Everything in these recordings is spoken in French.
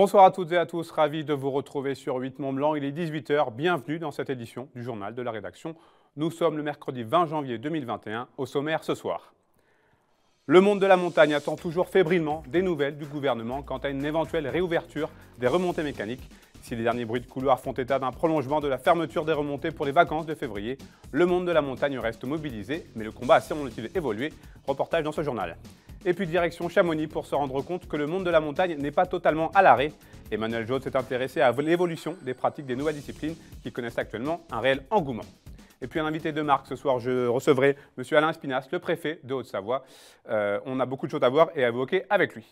Bonsoir à toutes et à tous, ravi de vous retrouver sur 8 Mont Blanc. Il est 18h, bienvenue dans cette édition du journal de la rédaction. Nous sommes le mercredi 20 janvier 2021, au sommaire ce soir. Le monde de la montagne attend toujours fébrilement des nouvelles du gouvernement quant à une éventuelle réouverture des remontées mécaniques. Si les derniers bruits de couloir font état d'un prolongement de la fermeture des remontées pour les vacances de février, le monde de la montagne reste mobilisé, mais le combat a semble évolué. Reportage dans ce journal. Et puis direction Chamonix pour se rendre compte que le monde de la montagne n'est pas totalement à l'arrêt. Emmanuel Jaude s'est intéressé à l'évolution des pratiques des nouvelles disciplines qui connaissent actuellement un réel engouement. Et puis un invité de marque, ce soir je recevrai M. Alain Spinasse, le préfet de Haute-Savoie. Euh, on a beaucoup de choses à voir et à évoquer avec lui.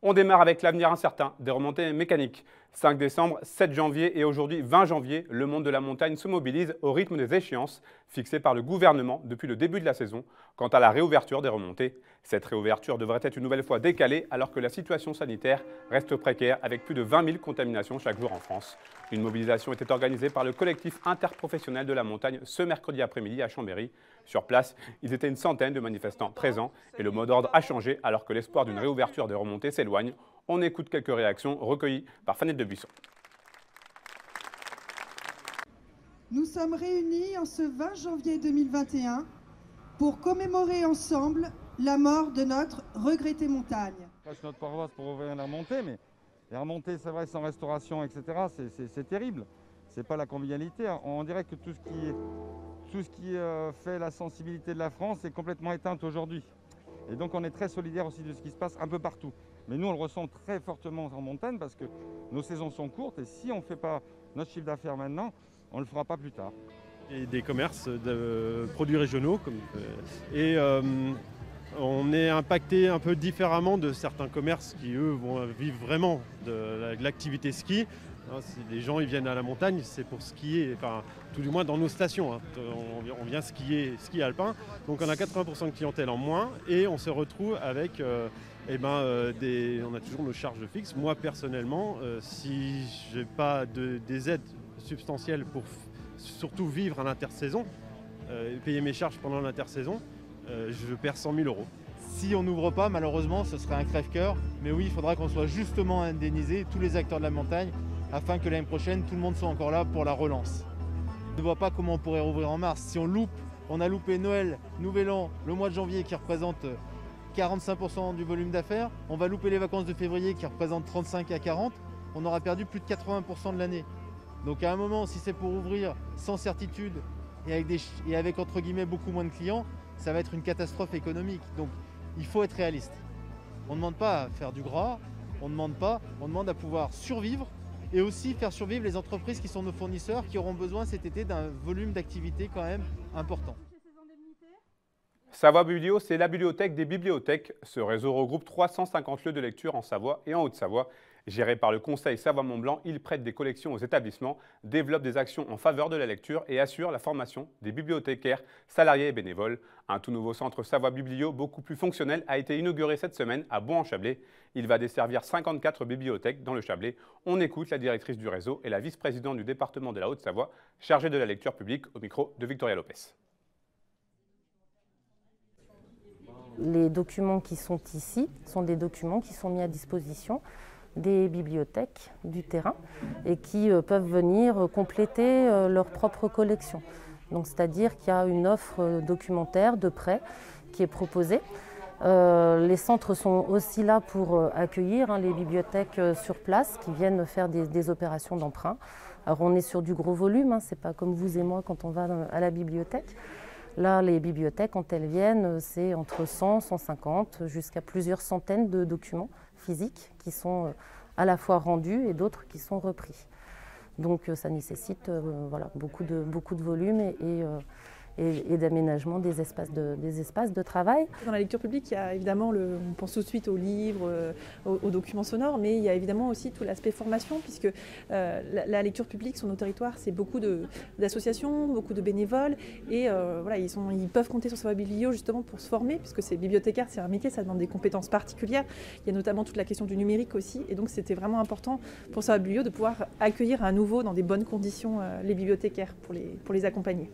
On démarre avec l'avenir incertain des remontées mécaniques. 5 décembre, 7 janvier et aujourd'hui 20 janvier, le monde de la montagne se mobilise au rythme des échéances fixées par le gouvernement depuis le début de la saison quant à la réouverture des remontées. Cette réouverture devrait être une nouvelle fois décalée alors que la situation sanitaire reste précaire avec plus de 20 000 contaminations chaque jour en France. Une mobilisation était organisée par le collectif interprofessionnel de la montagne ce mercredi après-midi à Chambéry. Sur place, ils étaient une centaine de manifestants présents et le mot d'ordre a changé alors que l'espoir d'une réouverture des remontées s'éloigne. On écoute quelques réactions recueillies par Fanette de Buisson. Nous sommes réunis en ce 20 janvier 2021 pour commémorer ensemble la mort de notre regrettée montagne. Notre paroisse pour ouvrir la remontée, mais la remontée, c'est vrai, sans restauration, etc., c'est terrible. C'est pas la convivialité. On dirait que tout ce qui, tout ce qui euh, fait la sensibilité de la France est complètement éteinte aujourd'hui. Et donc on est très solidaire aussi de ce qui se passe un peu partout. Mais nous, on le ressent très fortement en montagne parce que nos saisons sont courtes et si on ne fait pas notre chiffre d'affaires maintenant, on ne le fera pas plus tard. Et des commerces de produits régionaux. Euh, et euh, on est impacté un peu différemment de certains commerces qui, eux, vont vivre vraiment de l'activité ski. Hein, les gens ils viennent à la montagne, c'est pour skier, enfin tout du moins dans nos stations. Hein. On, vient skier, ski alpin, donc on a 80% de clientèle en moins et on se retrouve avec euh, eh ben, euh, on a toujours nos charges fixes. Moi, personnellement, euh, si je n'ai pas des aides substantielles pour surtout vivre à l'intersaison, euh, payer mes charges pendant l'intersaison, je perds 100 000 euros. Si on n'ouvre pas, malheureusement, ce serait un crève-cœur. Mais oui, il faudra qu'on soit justement indemnisé, tous les acteurs de la montagne, afin que l'année prochaine, tout le monde soit encore là pour la relance. Je ne vois pas comment on pourrait rouvrir en mars. Si on loupe, on a loupé Noël, Nouvel An, le mois de janvier qui représente 45% du volume d'affaires. On va louper les vacances de février qui représentent 35 à 40. On aura perdu plus de 80% de l'année. Donc à un moment, si c'est pour ouvrir sans certitude et avec, et avec entre guillemets beaucoup moins de clients, ça va être une catastrophe économique. Donc il faut être réaliste. On ne demande pas à faire du gras, on ne demande pas, on demande à pouvoir survivre et aussi faire survivre les entreprises qui sont nos fournisseurs, qui auront besoin cet été d'un volume d'activité quand même important. Savoie Biblio, c'est la bibliothèque des bibliothèques. Ce réseau regroupe 350 lieux de lecture en Savoie et en Haute-Savoie. Géré par le Conseil Savoie-Mont-Blanc, il prête des collections aux établissements, développe des actions en faveur de la lecture et assure la formation des bibliothécaires, salariés et bénévoles. Un tout nouveau centre Savoie Biblio, beaucoup plus fonctionnel, a été inauguré cette semaine à bon en chablais Il va desservir 54 bibliothèques dans le Chablais. On écoute la directrice du réseau et la vice-présidente du département de la Haute-Savoie, chargée de la lecture publique, au micro de Victoria Lopez. les documents qui sont ici sont des documents qui sont mis à disposition des bibliothèques du terrain et qui euh, peuvent venir compléter euh, leur propre collection. Donc, c'est-à-dire qu'il y a une offre euh, documentaire de prêt qui est proposée. les centres sont aussi là pour accueillir hein, les bibliothèques sur place qui viennent faire des, opérations d'emprunt. Alors on est sur du gros volume, ce hein, c'est pas comme vous et moi quand on va à la bibliothèque. Là, les bibliothèques, quand elles viennent, c'est entre 100, 150, jusqu'à plusieurs centaines de documents physiques qui sont euh, à la fois rendus et d'autres qui sont repris. Donc euh, ça nécessite euh, voilà, beaucoup, de, beaucoup de volume et, et, d'aménagement des, espaces de, des espaces de travail. Dans la lecture publique, il y a évidemment, le, on pense tout de suite aux livres, euh, aux, documents sonores, mais il y a évidemment aussi tout l'aspect formation, puisque euh, la, lecture publique sur nos territoires, c'est beaucoup d'associations, beaucoup de bénévoles, et euh, voilà, ils, peuvent compter sur biblio justement pour se former, puisque c'est bibliothécaire, c'est un métier, ça demande des compétences particulières. Il y a notamment toute la question du numérique aussi, et donc c'était vraiment important pour biblio de pouvoir accueillir à nouveau dans des bonnes conditions les bibliothécaires pour les accompagner.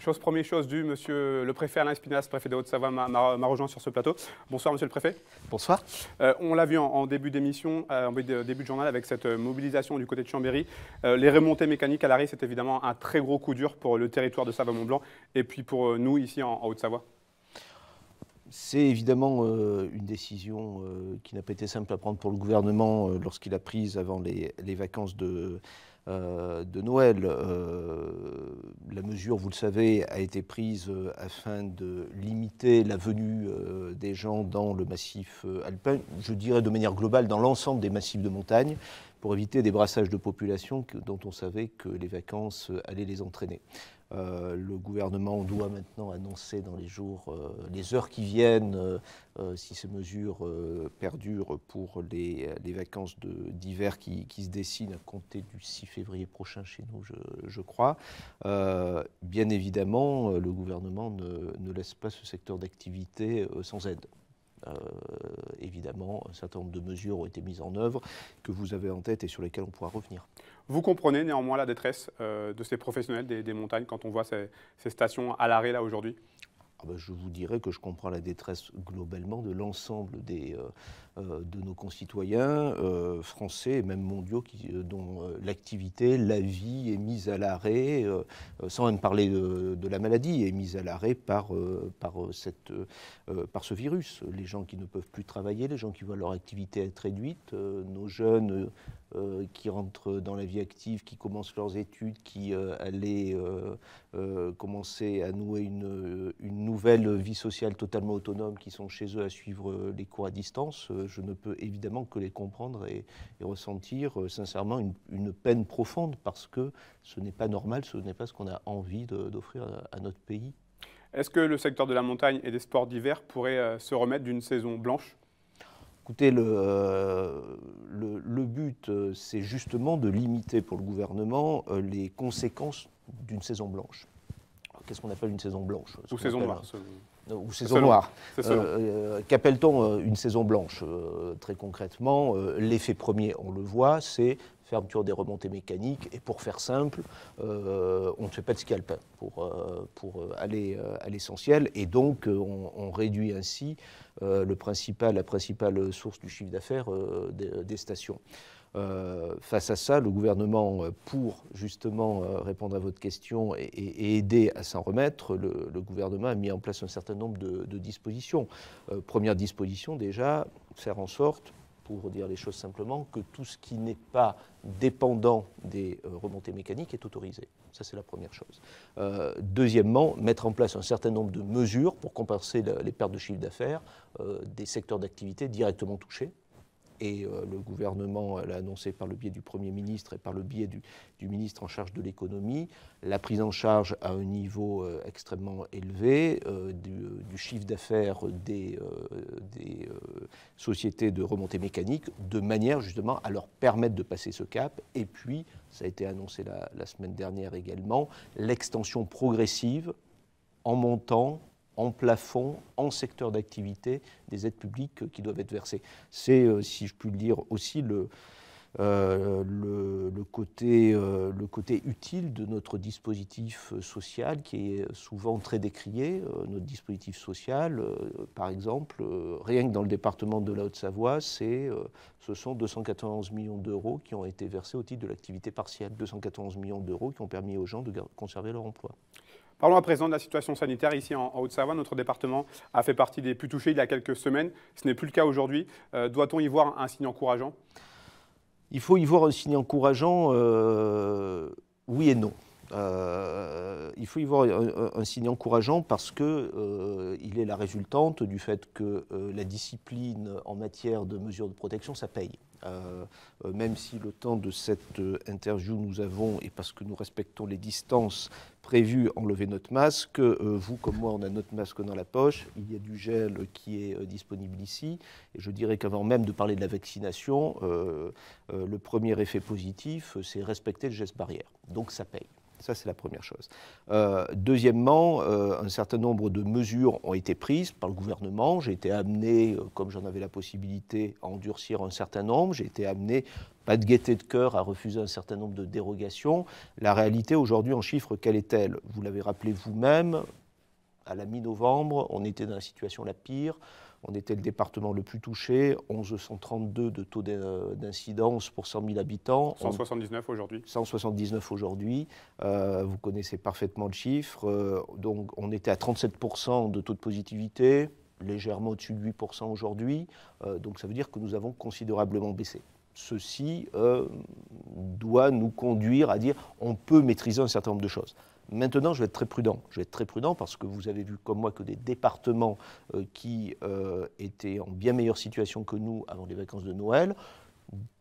Chose première chose du monsieur le préfet Alain Spinasse, préfet de Haute-Savoie, m'a rejoint sur ce plateau. Bonsoir, monsieur le préfet. Bonsoir. Euh, on l'a vu en, début d'émission, euh, en début de journal, avec cette euh, mobilisation du côté de Chambéry. les remontées mécaniques à l'arrêt, c'est évidemment un très gros coup dur pour le territoire de Savoie-Mont-Blanc et puis pour nous ici en, Haute-Savoie. C'est évidemment une décision qui n'a pas été simple à prendre pour le gouvernement lorsqu'il a prise avant les vacances de, euh, de Noël. Euh, la mesure, vous le savez, a été prise euh, afin de limiter la venue des gens dans le massif alpin, je dirais de manière globale dans l'ensemble des massifs de montagne, pour éviter des brassages de population dont on savait que les vacances allaient les entraîner. Euh, le gouvernement doit maintenant annoncer dans les jours, euh, les heures qui viennent, euh, si ces mesures perdurent pour les, vacances d'hiver qui, qui, se dessinent à compter du 6 février prochain chez nous, je, crois. bien évidemment, le gouvernement ne laisse pas ce secteur d'activité sans aide. Euh, évidemment, un certain nombre de mesures ont été mises en œuvre que vous avez en tête et sur lesquelles on pourra revenir. Vous comprenez néanmoins la détresse euh, de ces professionnels des, montagnes quand on voit ces, stations à l'arrêt là aujourd'hui ah ben, Je vous dirais que je comprends la détresse globalement de l'ensemble des, euh, euh, de nos concitoyens euh, français et même mondiaux qui, euh, dont l'activité, la vie est mise à l'arrêt, sans même parler de, la maladie, est mise à l'arrêt par, par, cette, par ce virus. Les gens qui ne peuvent plus travailler, les gens qui voient leur activité être réduite, nos jeunes qui rentrent dans la vie active, qui commencent leurs études, qui allaient commencer à nouer une, une nouvelle vie sociale totalement autonome, qui sont chez eux à suivre les cours à distance je ne peux évidemment que les comprendre et, ressentir euh, sincèrement une, peine profonde parce que ce n'est pas normal, ce n'est pas ce qu'on a envie d'offrir à, notre pays. Est-ce que le secteur de la montagne et des sports d'hiver pourrait euh, se remettre d'une saison blanche Écoutez, le, euh, le, le but, c'est justement de limiter pour le gouvernement les conséquences d'une saison blanche. Qu'est-ce qu'on appelle une saison blanche Ou saison noire. Euh, ou saison noire. Euh, euh, qu'appelle-t-on une saison blanche Très concrètement, l'effet premier, on le voit, c'est fermeture des remontées mécaniques. Et pour faire simple, on ne fait pas de scalping pour, aller à l'essentiel. Et donc, on, réduit ainsi le la principale source du chiffre d'affaires des, stations. Euh, face à ça, le gouvernement, euh, pour justement euh, répondre à votre question et, aider à s'en remettre, le, gouvernement a mis en place un certain nombre de, dispositions. première disposition, déjà, faire en sorte, pour dire les choses simplement, que tout ce qui n'est pas dépendant des remontées mécaniques est autorisé. Ça, c'est la première chose. deuxièmement, mettre en place un certain nombre de mesures pour compenser les pertes de chiffre d'affaires des secteurs d'activité directement touchés et euh, le gouvernement euh, l'a annoncé par le biais du Premier ministre et par le biais du, ministre en charge de l'économie, la prise en charge à un niveau euh, extrêmement élevé du, chiffre d'affaires des, sociétés de remontée mécanique, de manière justement à leur permettre de passer ce cap, et puis, ça a été annoncé la semaine dernière également, l'extension progressive en montant en plafond, en secteur d'activité des aides publiques qui doivent être versées. C'est, euh, si je puis le dire, aussi euh, euh, le, côté, utile de notre dispositif social qui est souvent très décrié. notre dispositif social, par exemple, rien que dans le département de la Haute-Savoie, c'est, ce sont 214 millions d'euros qui ont été versés au titre de l'activité partielle. 291 millions d'euros qui ont permis aux gens de conserver leur emploi. Parlons à présent de la situation sanitaire ici en, Haute-Savoie. Notre département a fait partie des plus touchés il y a quelques semaines. Ce n'est plus le cas aujourd'hui. Euh, doit-on y voir un signe encourageant Il faut y voir un signe encourageant, euh, oui et non. Euh, il faut y voir un, signe encourageant parce qu'il est la résultante du fait que la discipline en matière de mesures de protection, ça paye. même si le temps de cette interview nous avons, et parce que nous respectons les distances, prévu enlever notre masque. Euh, vous, comme moi, on a notre masque dans la poche. Il y a du gel qui est euh, disponible ici. Et je dirais qu'avant même de parler de la vaccination, euh, le premier effet positif, c'est respecter le geste barrière. Donc ça paye. Ça, c'est la première chose. Euh, deuxièmement, euh, un certain nombre de mesures ont été prises par le gouvernement. J'ai été amené, euh, comme j'en avais la possibilité, à endurcir un certain nombre. J'ai été amené, pas de gaieté de cœur, à refuser un certain nombre de dérogations. La réalité aujourd'hui en chiffres, quelle est-elle Vous l'avez rappelé vous-même, à la mi-novembre, on était dans la situation la pire. On était le département le plus touché, 1132 de taux d'incidence pour 100 000 habitants. 179 aujourd'hui. 179 aujourd'hui. Euh, vous connaissez parfaitement le chiffre. Euh, donc on était à 37% de taux de positivité, légèrement au-dessus de 8% aujourd'hui. Euh, donc ça veut dire que nous avons considérablement baissé ceci euh, doit nous conduire à dire on peut maîtriser un certain nombre de choses. Maintenant, je vais être très prudent. Je vais être très prudent parce que vous avez vu, comme moi, que des départements euh, qui euh, étaient en bien meilleure situation que nous avant les vacances de Noël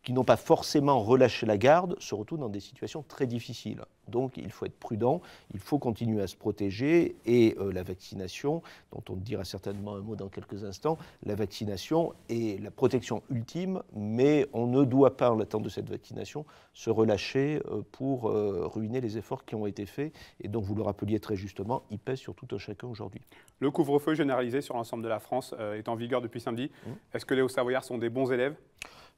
qui n'ont pas forcément relâché la garde se retrouvent dans des situations très difficiles. Donc il faut être prudent, il faut continuer à se protéger et euh, la vaccination, dont on dira certainement un mot dans quelques instants, la vaccination est la protection ultime, mais on ne doit pas, en l'attente de cette vaccination, se relâcher euh, pour euh, ruiner les efforts qui ont été faits. Et donc vous le rappeliez très justement, il pèse sur tout un chacun aujourd'hui. Le couvre-feu généralisé sur l'ensemble de la France est en vigueur depuis samedi. Mmh. Est-ce que les Hauts-Savoyards sont des bons élèves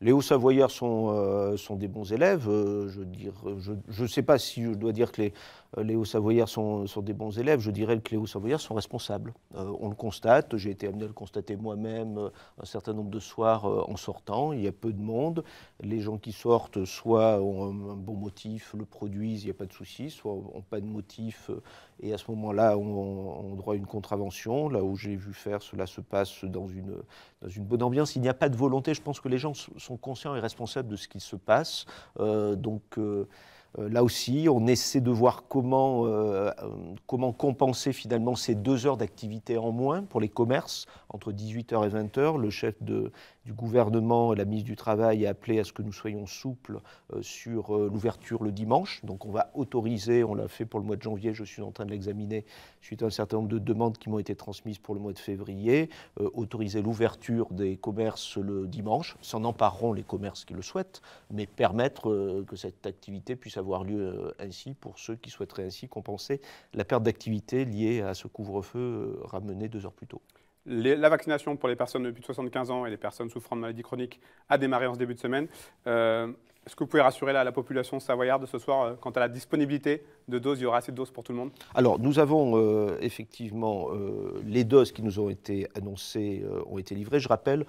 les Hauts-Savoyards sont, euh, sont des bons élèves. Euh, je ne je, sais pas si je dois dire que les euh, les Hauts-Savoyards sont, des bons élèves. Je dirais que les Hauts-Savoyards sont responsables. Euh, on le constate, j'ai été amené à le constater moi-même euh, un certain nombre de soirs en sortant. Il y a peu de monde. Les gens qui sortent, soit ont un, bon motif, le produisent, il n'y a pas de souci, soit n'ont pas de motif et à ce moment-là, on, droit une contravention. Là où j'ai vu faire, cela se passe dans une, dans une bonne ambiance. Il n'y a pas de volonté. Je pense que les gens sont conscients et responsables de ce qui se passe. donc, euh, là aussi, on essaie de voir comment, euh, euh, comment compenser finalement ces deux heures d'activité en moins pour les commerces entre 18h et 20h. Le chef de du gouvernement, la ministre du Travail a appelé à ce que nous soyons souples euh, sur euh, l'ouverture le dimanche. Donc on va autoriser, on l'a fait pour le mois de janvier, je suis en train de l'examiner suite à un certain nombre de demandes qui m'ont été transmises pour le mois de février, euh, autoriser l'ouverture des commerces le dimanche, s'en empareront les commerces qui le souhaitent, mais permettre que cette activité puisse avoir lieu ainsi pour ceux qui souhaiteraient ainsi compenser la perte d'activité liée à ce couvre-feu ramené deux heures plus tôt la vaccination pour les personnes de plus de 75 ans et les personnes souffrant de maladies chroniques a démarré en ce début de semaine. Euh, est-ce que vous pouvez rassurer la, population savoyarde ce soir euh, quant à la disponibilité de doses Il y aura assez de doses pour tout le monde Alors, nous avons euh, effectivement les doses qui nous ont été annoncées ont été livrées. Je rappelle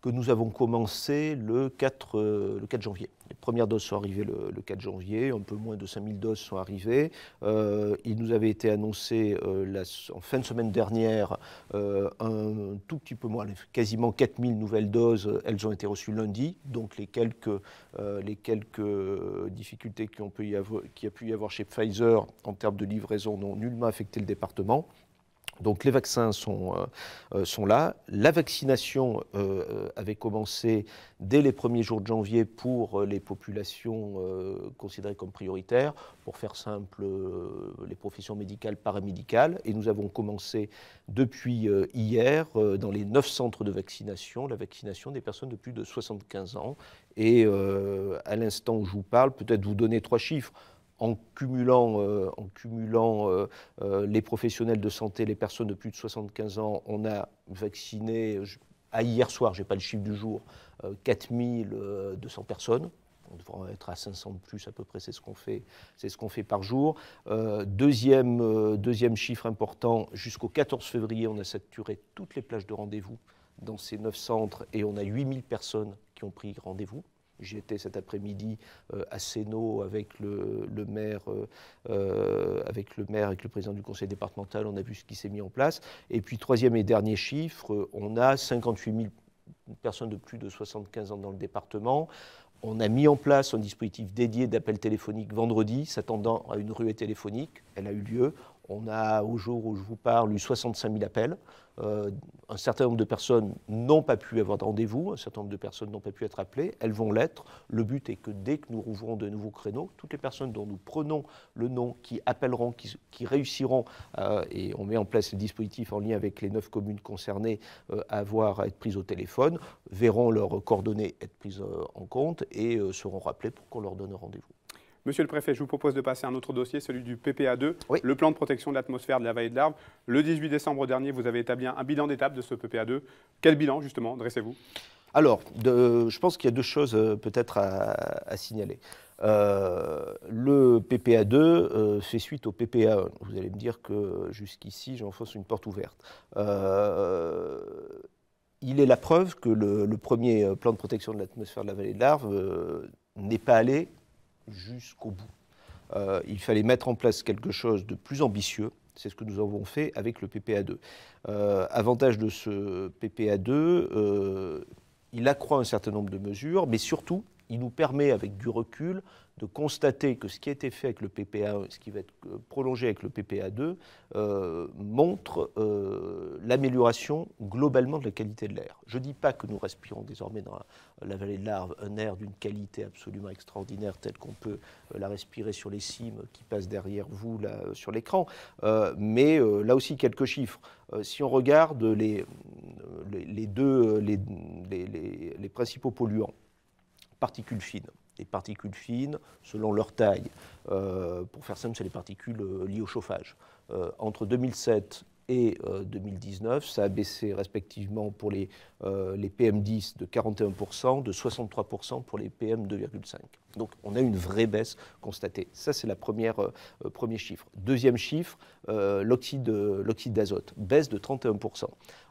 que nous avons commencé le 4, euh, le 4 janvier. Les premières doses sont arrivées le, 4 janvier, un peu moins de 5000 doses sont arrivées. Euh, il nous avait été annoncé euh, en fin de semaine dernière un tout petit peu moins, quasiment 4000 nouvelles doses. Elles ont été reçues lundi, donc les quelques, les quelques difficultés qu'il y, y a pu y avoir chez Pfizer en termes de livraison n'ont nullement affecté le département. Donc les vaccins sont, euh, euh, sont là. La vaccination euh, avait commencé dès les premiers jours de janvier pour les populations considérées comme prioritaires, pour faire simple, les professions médicales, paramédicales. Et nous avons commencé depuis hier dans les neuf centres de vaccination, la vaccination des personnes de plus de 75 ans. Et à l'instant où je vous parle, peut-être vous donner trois chiffres en cumulant, euh, euh, euh, les professionnels de santé, les personnes de plus de 75 ans, on a vacciné, à hier soir, je n'ai pas le chiffre du jour, 4200 personnes. On devrait être à 500 de plus à peu près, c'est ce qu'on fait, c'est ce qu'on fait par jour. deuxième, deuxième chiffre important, jusqu'au 14 février, on a saturé toutes les plages de rendez-vous dans ces 9 centres et on a 8000 personnes qui ont pris rendez-vous étais cet après-midi euh, à Sénaux avec le, maire, euh, euh, avec le maire, avec le président du conseil départemental. On a vu ce qui s'est mis en place. Et puis, troisième et dernier chiffre, on a 58 000 personnes de plus de 75 ans dans le département. On a mis en place un dispositif dédié d'appel téléphonique vendredi, s'attendant à une ruée téléphonique. Elle a eu lieu. On a, au jour où je vous parle, eu 65 000 appels. Euh, un certain nombre de personnes n'ont pas pu avoir de rendez-vous, un certain nombre de personnes n'ont pas pu être appelées, elles vont l'être. Le but est que dès que nous rouvrons de nouveaux créneaux, toutes les personnes dont nous prenons le nom, qui appelleront, qui, réussiront, euh, et on met en place le dispositif en lien avec les neuf communes concernées, euh, à avoir à être prises au téléphone, verront leurs coordonnées être prises en compte et seront rappelées pour qu'on leur donne rendez-vous. Monsieur le préfet, je vous propose de passer à un autre dossier, celui du PPA2, le plan de protection de l'atmosphère de la vallée de l'Arve. Le 18 décembre dernier, vous avez établi un bilan d'étape de ce PPA2. Quel bilan, justement, dressez-vous alors, je pense qu'il y a deux choses euh, peut-être à, signaler. Euh, le PPA2 euh, fait suite au PPA1. Vous allez me dire que jusqu'ici, j'enfonce une porte ouverte. il est la preuve que le, le, premier plan de protection de l'atmosphère de la vallée de l'Arve n'est pas allé jusqu'au bout. Euh, il fallait mettre en place quelque chose de plus ambitieux. C'est ce que nous avons fait avec le PPA2. Euh, avantage de ce PPA2, euh, il accroît un certain nombre de mesures, mais surtout, il nous permet, avec du recul, de constater que ce qui a été fait avec le PPA, 1 ce qui va être euh, prolongé avec le PPA 2, euh, montre euh, l'amélioration globalement de la qualité de l'air. Je ne dis pas que nous respirons désormais dans la, vallée de l'Arve un air d'une qualité absolument extraordinaire telle qu'on peut la respirer sur les cimes qui passent derrière vous sur l'écran, mais là aussi quelques chiffres. si on regarde les, les, les deux, les, les principaux polluants, particules fines, les particules fines selon leur taille. Euh, pour faire simple, c'est les particules euh, liées au chauffage. Euh, entre 2007 et 2019, ça a baissé respectivement pour les, les PM10 de 41%, de 63% pour les PM2,5. Donc on a une vraie baisse constatée. Ça, c'est le première premier chiffre. Deuxième chiffre, l'oxyde d'azote, baisse de 31%.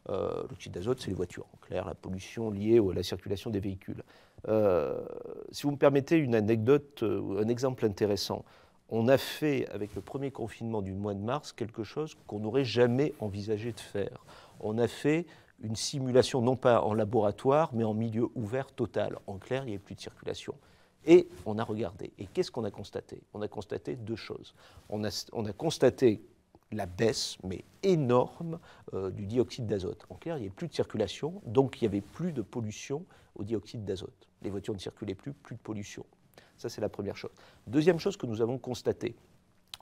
l'oxyde d'azote, c'est les voitures, en clair, la pollution liée à la circulation des véhicules. Euh, si vous me permettez une anecdote ou euh, un exemple intéressant, on a fait avec le premier confinement du mois de mars quelque chose qu'on n'aurait jamais envisagé de faire. On a fait une simulation non pas en laboratoire mais en milieu ouvert total. En clair, il n'y avait plus de circulation. Et on a regardé. Et qu'est-ce qu'on a constaté On a constaté deux choses. On on a constaté la baisse, mais énorme, euh, du dioxyde d'azote. En clair, il n'y avait plus de circulation, donc il n'y avait plus de pollution au dioxyde d'azote. Les voitures ne circulaient plus, plus de pollution. Ça, c'est la première chose. Deuxième chose que nous avons constatée,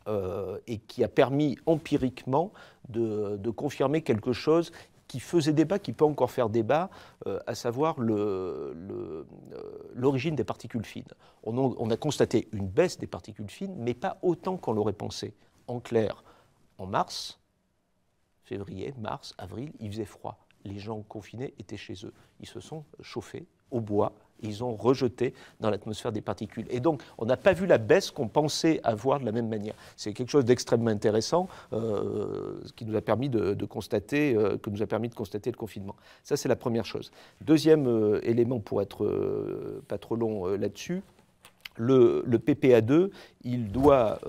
euh, et qui a permis empiriquement de, confirmer quelque chose qui faisait débat, qui peut encore faire débat, euh, à savoir l'origine des particules fines. on a constaté une baisse des particules fines, mais pas autant qu'on l'aurait pensé. En clair, en mars, février, mars, avril, il faisait froid. Les gens confinés étaient chez eux. Ils se sont chauffés au bois ils ont rejeté dans l'atmosphère des particules. Et donc, on n'a pas vu la baisse qu'on pensait avoir de la même manière. C'est quelque chose d'extrêmement intéressant euh, ce qui nous a permis de, constater, euh, que nous a permis de constater le confinement. Ça, c'est la première chose. Deuxième euh, élément, pour être pas trop long là-dessus, le, le, PPA2, il doit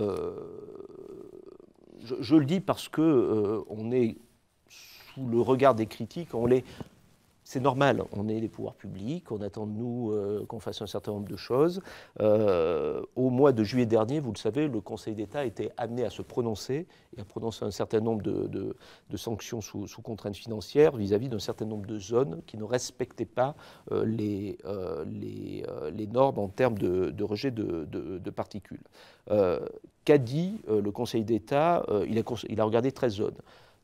je, le dis parce que euh, on est sous le regard des critiques, on c'est normal, on est les pouvoirs publics, on attend de nous euh, qu'on fasse un certain nombre de choses. Euh, au mois de juillet dernier, vous le savez, le Conseil d'État était amené à se prononcer et à prononcer un certain nombre de, sanctions sous, contraintes contrainte financière vis-à-vis d'un certain nombre de zones qui ne respectaient pas euh, les, normes en termes de, rejet de, particules. Qu'a dit le Conseil d'État il a, il a regardé 13 zones.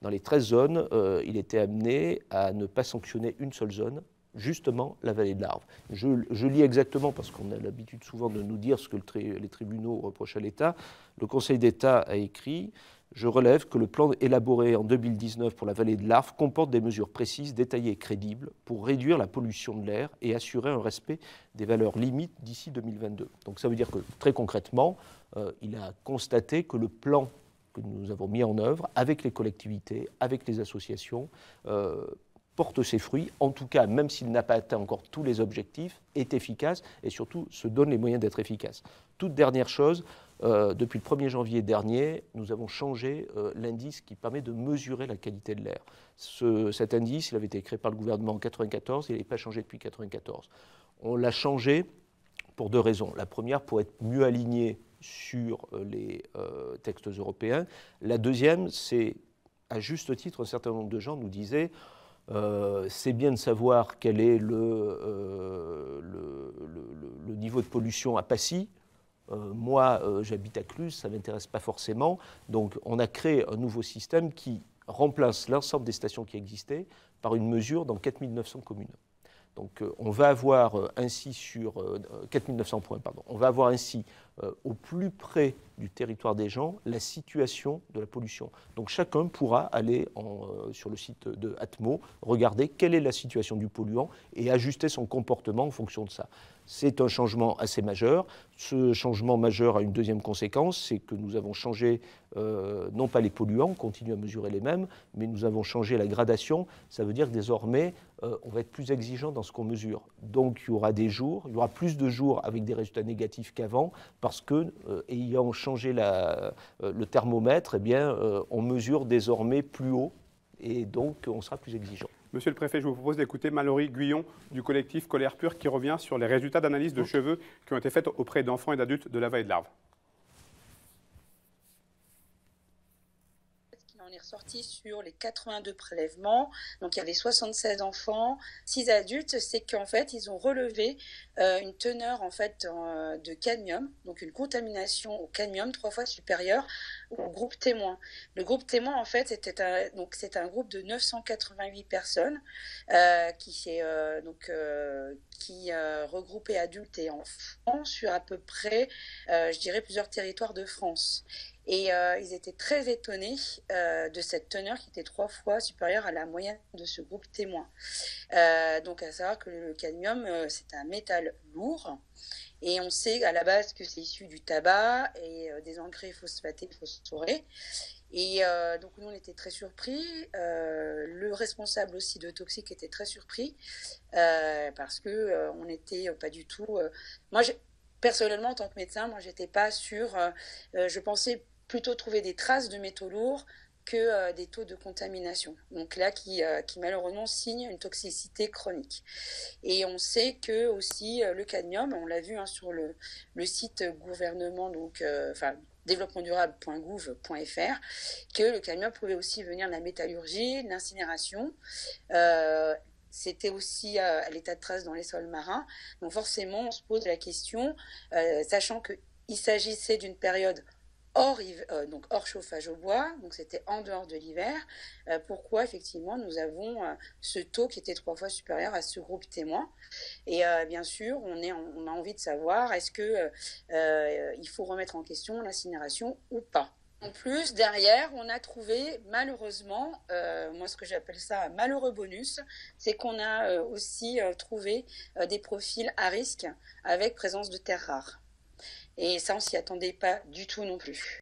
Dans les 13 zones, euh, il était amené à ne pas sanctionner une seule zone, justement la vallée de l'Arve. Je, lis exactement, parce qu'on a l'habitude souvent de nous dire ce que les tribunaux reprochent à l'État, le Conseil d'État a écrit je relève que le plan élaboré en 2019 pour la vallée de l'Arve comporte des mesures précises, détaillées et crédibles pour réduire la pollution de l'air et assurer un respect des valeurs limites d'ici 2022. Donc ça veut dire que très concrètement, euh, il a constaté que le plan que nous avons mis en œuvre avec les collectivités, avec les associations, euh, porte ses fruits, en tout cas, même s'il n'a pas atteint encore tous les objectifs, est efficace et surtout se donne les moyens d'être efficace. Toute dernière chose, euh, depuis le 1er janvier dernier, nous avons changé euh, l'indice qui permet de mesurer la qualité de l'air. cet indice, il avait été créé par le gouvernement en 1994, il n'est pas changé depuis 1994. On l'a changé pour deux raisons. La première, pour être mieux aligné sur euh, les euh, textes européens. La deuxième, c'est, à juste titre, un certain nombre de gens nous disaient, euh, c'est bien de savoir quel est le, le niveau de pollution à Passy. moi, j'habite à Cluse, ça ne m'intéresse pas forcément. Donc, on a créé un nouveau système qui remplace l'ensemble des stations qui existaient par une mesure dans 4900 communes. Donc euh, on va avoir euh, ainsi sur 4900 euh, points, pardon, on va avoir ainsi au plus près du territoire des gens la situation de la pollution. Donc chacun pourra aller sur le site de Atmo, regarder quelle est la situation du polluant et ajuster son comportement en fonction de ça. C'est un changement assez majeur. Ce changement majeur a une deuxième conséquence, c'est que nous avons changé non pas les polluants, on continue à mesurer les mêmes, mais nous avons changé la gradation. Ça veut dire désormais, euh, on va être plus exigeant dans ce qu'on mesure. Donc il y aura des jours, il y aura plus de jours avec des résultats négatifs qu'avant, parce que euh, ayant changé euh, le thermomètre, eh bien, on mesure désormais plus haut, et donc on sera plus exigeant. Monsieur le Préfet, je vous propose d'écouter Mallory Guyon du collectif Colère Pure qui revient sur les résultats d'analyse de cheveux qui ont été faits auprès d'enfants et d'adultes de la Vallée de l'Arve. sorti sur les 82 prélèvements, donc il y avait 76 enfants, 6 adultes, c'est qu'en fait, ils ont relevé euh, une teneur en fait de cadmium, donc une contamination au cadmium trois fois supérieure au groupe témoin. Le groupe témoin, en fait, c'était donc c'est un groupe de 988 personnes euh, qui euh, donc qui regroupait adultes et enfants sur à peu près, je dirais, plusieurs territoires de France. Et euh, ils étaient très étonnés euh, de cette teneur qui était trois fois supérieure à la moyenne de ce groupe témoin. Euh, donc à savoir que le cadmium, c'est un métal lourd. Et on sait à la base que c'est issu du tabac et des engrais phosphatés, phosphorés. Et donc nous, on était très surpris. le responsable aussi de Toxic était très surpris parce que on n'était pas du tout... moi, personnellement, en tant que médecin, moi, j'étais pas sûre. je pensais plutôt trouver des traces de métaux lourds que euh, des taux de contamination. Donc là, qui, euh, qui, malheureusement signe une toxicité chronique. Et on sait que aussi euh, le cadmium, on l'a vu hein, sur le, le, site gouvernement, donc enfin développementdurable.gouv.fr, que le cadmium pouvait aussi venir de la métallurgie, de l'incinération. c'était aussi à l'état de traces dans les sols marins. Donc forcément, on se pose la question, sachant qu'il s'agissait d'une période hors, euh, donc hors chauffage au bois, donc c'était en dehors de l'hiver, euh, pourquoi effectivement nous avons euh, ce taux qui était trois fois supérieur à ce groupe témoin. Et bien sûr, on, a envie de savoir est-ce que il faut remettre en question l'incinération ou pas. En plus, derrière, on a trouvé malheureusement, moi ce que j'appelle ça un malheureux bonus, c'est qu'on a aussi trouvé des profils à risque avec présence de terres rares. Et ça, on s'y attendait pas du tout non plus.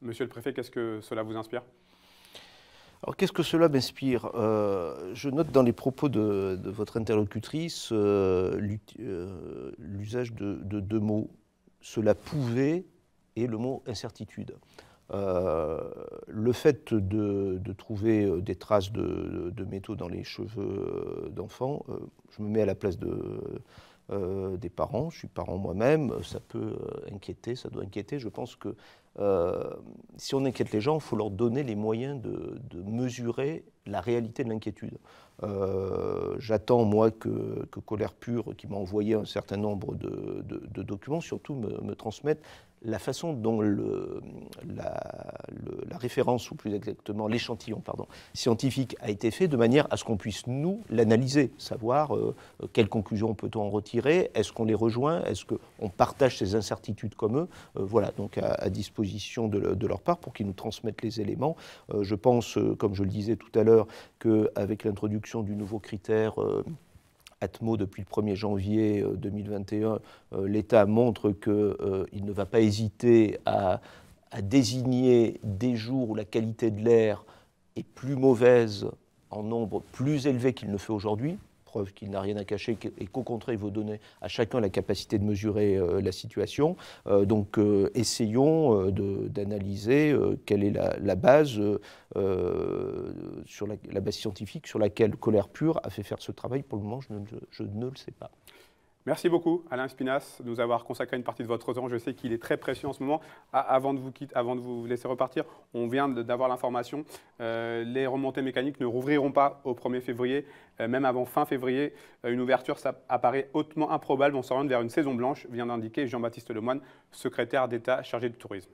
Monsieur le préfet, qu'est-ce que cela vous inspire alors qu'est-ce que cela m'inspire euh, Je note dans les propos de, votre interlocutrice euh, euh, l'usage de, deux mots, cela pouvait et le mot incertitude. le fait de, trouver des traces de, métaux dans les cheveux d'enfants, je me mets à la place de, euh, des parents, je suis parent moi-même, euh, ça peut euh, inquiéter, ça doit inquiéter. Je pense que si on inquiète les gens, il faut leur donner les moyens de, mesurer la réalité de l'inquiétude. J'attends, moi, que, Colère Pure, qui m'a envoyé un certain nombre de, documents, surtout me, me transmette la façon dont la, référence, ou plus exactement l'échantillon scientifique a été fait, de manière à ce qu'on puisse, nous, l'analyser, savoir euh, quelles conclusions peut-on en retirer, est-ce qu'on les rejoint, est-ce qu'on partage ces incertitudes comme eux, euh, voilà, donc à, disposition de, leur part pour qu'ils nous transmettent les éléments. Euh, je pense, comme je le disais tout à l'heure, qu'avec l'introduction du nouveau critère... Atmo depuis le 1er janvier 2021, euh, euh, l'État montre qu'il euh, ne va pas hésiter à, à désigner des jours où la qualité de l'air est plus mauvaise en nombre plus élevé qu'il ne fait aujourd'hui, preuve qu'il n'a rien à cacher et qu'au contraire, il vaut donner à chacun la capacité de mesurer euh, la situation. Euh, donc, euh, essayons d'analyser quelle est la, base, scientifique sur laquelle Colère Pure a fait faire ce travail. Pour le moment, je ne le sais pas. Merci beaucoup, Alain Spinas, de nous avoir consacré une partie de votre temps. Je sais qu'il est très précieux en ce moment. Ah, avant de vous quitter, avant de vous laisser repartir, on vient d'avoir l'information. Euh, les remontées mécaniques ne rouvriront pas au 1er février, euh, même avant fin février. Euh, une ouverture, ça apparaît hautement improbable. On s'oriente vers une saison blanche, vient d'indiquer Jean-Baptiste Lemoine, secrétaire d'État chargé du tourisme.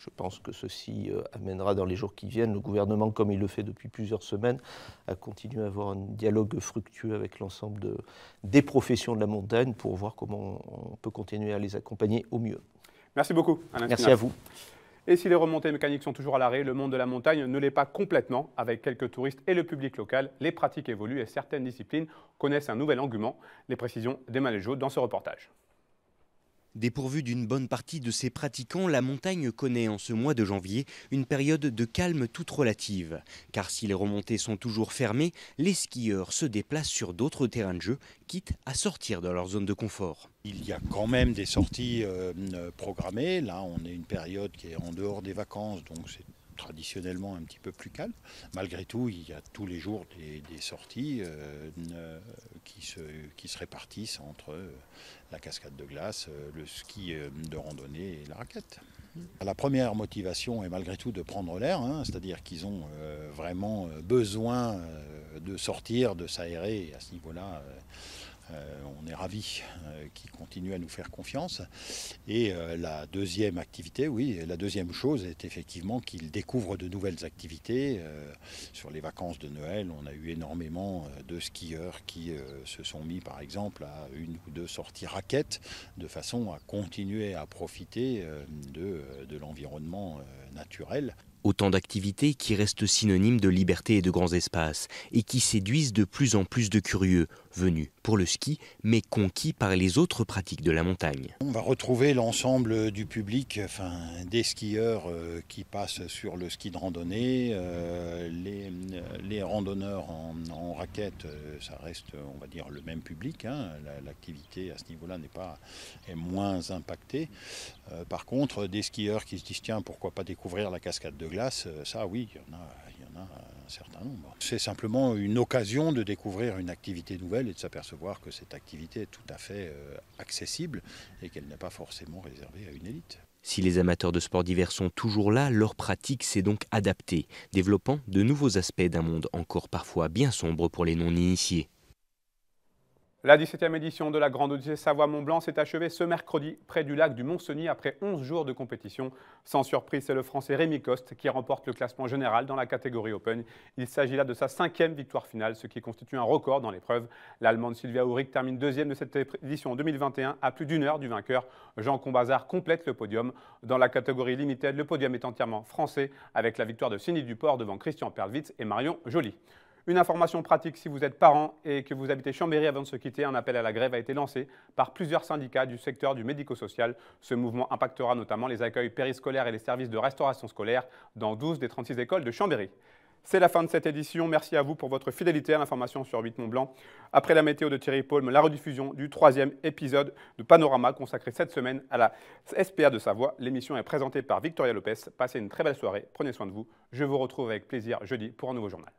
Je pense que ceci euh, amènera dans les jours qui viennent le gouvernement, comme il le fait depuis plusieurs semaines, à continuer à avoir un dialogue fructueux avec l'ensemble des professions de la montagne pour voir comment on peut continuer à les accompagner au mieux. Merci beaucoup. Alain Merci à vous. Et si les remontées mécaniques sont toujours à l'arrêt, le monde de la montagne ne l'est pas complètement. Avec quelques touristes et le public local, les pratiques évoluent et certaines disciplines connaissent un nouvel engouement. Les précisions des jaunes dans ce reportage. Dépourvue d'une bonne partie de ses pratiquants, la montagne connaît en ce mois de janvier une période de calme toute relative. Car si les remontées sont toujours fermées, les skieurs se déplacent sur d'autres terrains de jeu, quitte à sortir de leur zone de confort. Il y a quand même des sorties euh, euh, programmées. Là, on est une période qui est en dehors des vacances, donc c'est traditionnellement un petit peu plus calme. Malgré tout, il y a tous les jours des, sorties euh, qui, se, qui, se, répartissent entre la cascade de glace, euh, le ski euh, de randonnée et la raquette. La première motivation est malgré tout de prendre l'air, hein, c'est-à-dire qu'ils ont euh, vraiment besoin de sortir, de s'aérer. À ce niveau-là, euh, on est ravis euh, qu'ils continuent à nous faire confiance. Et euh, la deuxième activité, oui, la deuxième chose est effectivement qu'ils découvrent de nouvelles activités. sur les vacances de Noël, on a eu énormément de skieurs qui se sont mis par exemple à une ou deux sorties raquettes de façon à continuer à profiter de, de l'environnement naturel. Autant d'activités qui restent synonymes de liberté et de grands espaces, et qui séduisent de plus en plus de curieux, venu pour le ski, mais conquis par les autres pratiques de la montagne. On va retrouver l'ensemble du public, enfin, des skieurs euh, qui passent sur le ski de randonnée, euh, les, euh, les, randonneurs en, raquette, ça reste, on va dire, le même public. Hein. L'activité à ce niveau-là n'est pas est moins impactée. par contre, des skieurs qui se disent tiens, pourquoi pas découvrir la cascade de glace, ça oui, il y en a c'est simplement une occasion de découvrir une activité nouvelle et de s'apercevoir que cette activité est tout à fait euh, accessible et qu'elle n'est pas forcément réservée à une élite. Si les amateurs de sports divers sont toujours là, leur pratique s'est donc adaptée, développant de nouveaux aspects d'un monde encore parfois bien sombre pour les non-initiés. La 17e édition de la Grande Odyssée Savoie-Mont-Blanc s'est achevée ce mercredi près du lac du Mont-Cenis après 11 jours de compétition. Sans surprise, c'est le Français Rémi Coste qui remporte le classement général dans la catégorie Open. Il s'agit là de sa cinquième victoire finale, ce qui constitue un record dans l'épreuve. L'Allemande Sylvia Ulrich termine deuxième de cette édition 2021 à plus d'une heure du vainqueur. Jean Combazard complète le podium. Dans la catégorie limitée, le podium est entièrement français avec la victoire de Cindy Duport devant Christian Perlwitz et Marion Joly. Une information pratique si vous êtes parent et que vous habitez Chambéry avant de se quitter, un appel à la grève a été lancé par plusieurs syndicats du secteur du médico-social. Ce mouvement impactera notamment les accueils périscolaires et les services de restauration scolaire dans 12 des 36 écoles de Chambéry. C'est la fin de cette édition. Merci à vous pour votre fidélité à l'information sur 8 Mont Blanc. Après la météo de Thierry Paulme, la rediffusion du troisième épisode de Panorama consacré cette semaine à la SPA de Savoie. L'émission est présentée par Victoria Lopez. Passez une très belle soirée. Prenez soin de vous. Je vous retrouve avec plaisir jeudi pour un nouveau journal.